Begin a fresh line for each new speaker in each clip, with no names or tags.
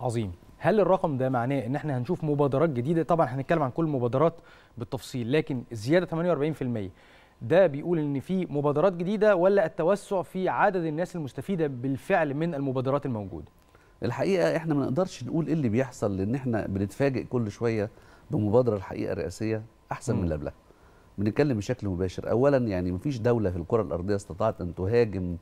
عظيم هل الرقم ده معناه ان احنا هنشوف مبادرات جديده طبعا هنتكلم عن كل المبادرات بالتفصيل لكن الزياده 48% ده بيقول ان في مبادرات جديده ولا التوسع في عدد الناس المستفيده بالفعل من المبادرات الموجوده الحقيقه احنا ما نقدرش نقول ايه اللي بيحصل لان احنا بنتفاجئ كل شويه بمبادره الحقيقه الرئاسيه احسن م. من اللي قبلها بنتكلم بشكل مباشر اولا يعني مفيش دوله في الكره الارضيه استطاعت ان تهاجم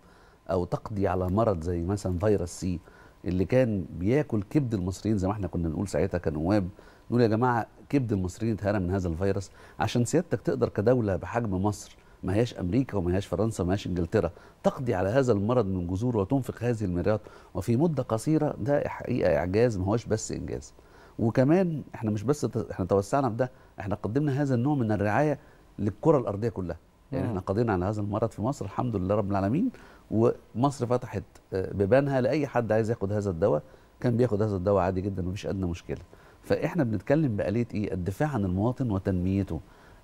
او تقضي على مرض زي مثلا فيروس سي اللي كان بياكل كبد المصريين زي ما احنا كنا نقول ساعتها كنواب نقول يا جماعه كبد المصريين اتهرم من هذا الفيروس عشان سيادتك تقدر كدوله بحجم مصر ما هياش امريكا وما هياش فرنسا وما هياش انجلترا تقضي على هذا المرض من جذوره وتنفق هذه المليارات وفي مده قصيره ده حقيقه اعجاز ما هوش بس انجاز وكمان احنا مش بس احنا توسعنا في ده احنا قدمنا هذا النوع من الرعايه للكره الارضيه كلها يعني احنا قضينا على هذا المرض في مصر الحمد لله رب العالمين ومصر فتحت آه، بيبانها لاي حد عايز ياخد هذا الدواء كان بياخد هذا الدواء عادي جدا مفيش ادنى مشكله فاحنا بنتكلم بآلية ايه الدفاع عن المواطن وتنميته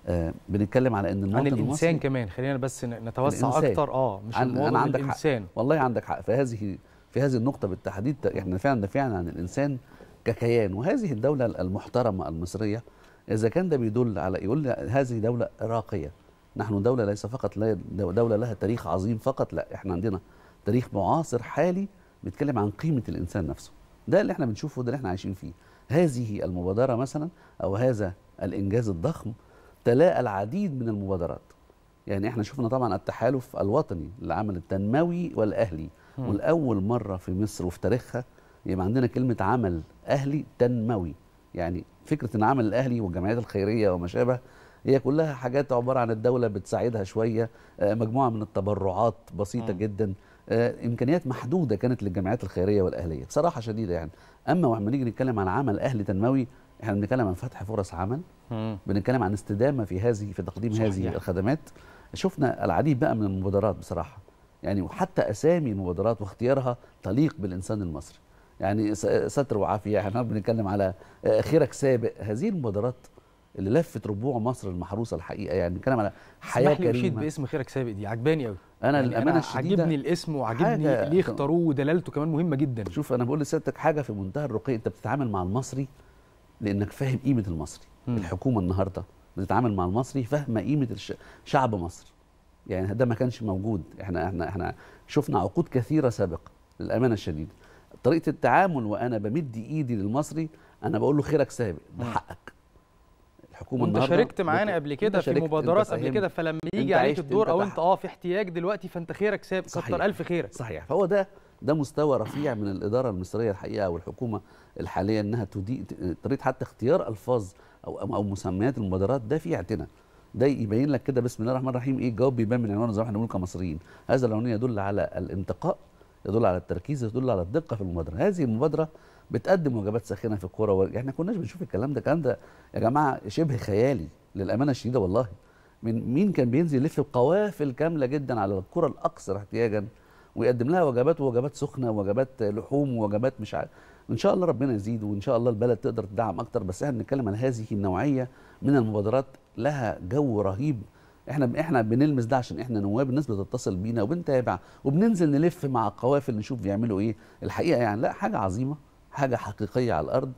آه بنتكلم على ان المواطن عن الانسان كمان خلينا بس نتوسع الإنسان. اكتر اه مش عن المواطن أنا عندك الانسان حق. والله عندك حق في هذه في هذه النقطه بالتحديد احنا فعلا دافعنا عن الانسان ككيان وهذه الدوله المحترمه المصريه اذا كان ده بيدل على يقول هذه دوله راقيه نحن دولة ليس فقط دولة لها تاريخ عظيم فقط لا احنا عندنا تاريخ معاصر حالي بيتكلم عن قيمة الإنسان نفسه ده اللي احنا بنشوفه ده اللي احنا عايشين فيه هذه المبادرة مثلا أو هذا الإنجاز الضخم تلاقى العديد من المبادرات يعني احنا شفنا طبعا التحالف الوطني للعمل التنموي والأهلي م. والأول مرة في مصر وفي تاريخها يبقى عندنا كلمة عمل أهلي تنموي يعني فكرة العمل الأهلي والجمعيات الخيرية وما شابه هي كلها حاجات عباره عن الدوله بتساعدها شويه آه، مجموعه من التبرعات بسيطه م. جدا آه، امكانيات محدوده كانت للجمعيات الخيريه والاهليه بصراحه شديده يعني اما وعما نيجي نتكلم عن عمل اهلي تنموي احنا بنتكلم عن فتح فرص عمل م. بنتكلم عن استدامه في هذه في تقديم صحيح. هذه الخدمات شفنا العديد بقى من المبادرات بصراحه يعني وحتى اسامي المبادرات واختيارها تليق بالانسان المصري يعني ستر وعافيه احنا بنتكلم على آه، خيرك سابق هذه المبادرات اللي لفت ربوع مصر المحروسه الحقيقه يعني بنتكلم على حياه كريمه مشيت باسم خيرك سابق دي عجباني قوي انا يعني الامانه الشديده عجبني الاسم وعجبني ليه اختاروه ودلالته كمان مهمه جدا شوف انا بقول لسيادتك حاجه في منتهى الرقي انت بتتعامل مع المصري لانك فاهم قيمه المصري م. الحكومه النهارده بتتعامل مع المصري فاهمه قيمه شعب مصر يعني ده ما كانش موجود احنا احنا احنا شفنا عقود كثيره سابقه للامانه الشديده طريقه التعامل وانا بمد ايدي للمصري انا بقول له خيرك سابق ده حقك الحكومه انت شاركت معانا قبل كده في مبادرات قبل كده فلما يجي عليك الدور او انت اه في احتياج دلوقتي فانت خيرك ساب كتر الف خيرك صحيح فهو ده ده مستوى رفيع من الاداره المصريه الحقيقه والحكومه الحاليه انها طريقه حتى اختيار الفاظ او او مسميات المبادرات ده في اعتناء ده يبين لك كده بسم الله الرحمن الرحيم ايه الجواب بيبان من عنوان زي ما احنا بنقول كمصريين هذا العنوان يدل على الانتقاء يدل على التركيز يدل على الدقه في المبادره هذه المبادره بتقدم وجبات ساخنه في الكوره و... احنا كناش بنشوف الكلام ده الكلام ده يا جماعه شبه خيالي للامانه الشديده والله من مين كان بينزل يلف بقوافل كامله جدا على الكره الاكثر احتياجا ويقدم لها وجبات ووجبات سخنه ووجبات لحوم ووجبات مش عارف ان شاء الله ربنا يزيد وان شاء الله البلد تقدر تدعم اكتر بس احنا بنتكلم عن هذه النوعيه من المبادرات لها جو رهيب احنا احنا بنلمس ده عشان احنا نواب الناس بتتصل بينا وبنتابع وبننزل نلف مع القوافل نشوف بيعملوا ايه الحقيقه يعني لا حاجه عظيمه حاجه حقيقيه على الارض